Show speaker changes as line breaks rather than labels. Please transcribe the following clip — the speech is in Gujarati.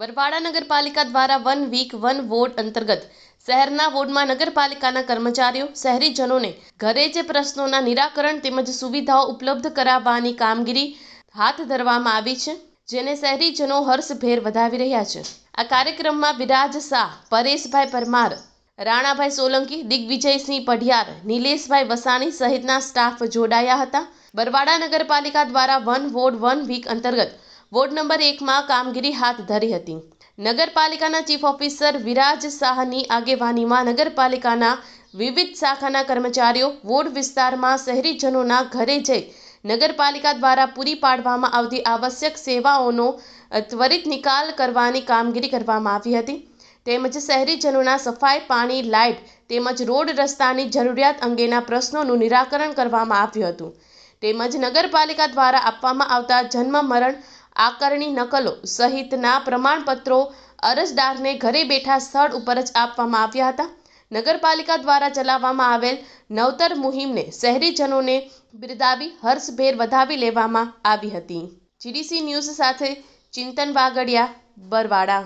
બરવાડા નગરપાલિકા દ્વારા વન વીક વન વોર્ડ અંતર્ગત શહેરના વોર્ડમાં નગરપાલિકાના કર્મચારીઓ શહેરીજનોને ઘરે જે પ્રશ્નોના નિરાકરણ તેમજ સુવિધાઓ ઉપલબ્ધ કરાવવાની કામગીરી હાથ ધરવામાં આવી છે જેને શહેરીજનો હર્ષભેર વધાવી રહ્યા છે આ કાર્યક્રમમાં વિરાજ શાહ પરેશભાઈ પરમાર રાણાભાઈ સોલંકી દિગ્વિજયસિંહ પઢિયાર નિલેશભાઈ વસાણી સહિતના સ્ટાફ જોડાયા હતા બરવાડા નગરપાલિકા દ્વારા વન વોર્ડ વન વીક અંતર્ગત વોર્ડ નંબર એકમાં કામગીરી હાથ ધરી હતી નગરપાલિકાના ચીફ ઓફિસર વિરાજ શાહની આગેવાનીમાં નગરપાલિકાના વિવિધ શાખાના કર્મચારીઓ વોર્ડ વિસ્તારમાં શહેરીજનોના ઘરે જઈ નગરપાલિકા દ્વારા પૂરી પાડવામાં આવતી આવશ્યક સેવાઓનો ત્વરિત નિકાલ કરવાની કામગીરી કરવામાં આવી હતી તેમજ શહેરીજનોના સફાઈ પાણી લાઇટ તેમજ રોડ રસ્તાની જરૂરિયાત અંગેના પ્રશ્નોનું નિરાકરણ કરવામાં આવ્યું હતું તેમજ નગરપાલિકા દ્વારા આપવામાં આવતા જન્મ મરણ આકારણી નકલો સહિતના પ્રમાણપત્રો અરજદારને ઘરે બેઠા સ્થળ ઉપર જ આપવામાં આવ્યા હતા નગરપાલિકા દ્વારા ચલાવવામાં આવેલ નવતર મુહિમને શહેરીજનોને બિરદાવી હર્ષભેર વધાવી લેવામાં આવી હતી જીડીસી ન્યૂઝ સાથે ચિંતન વાગડિયા બરવાડા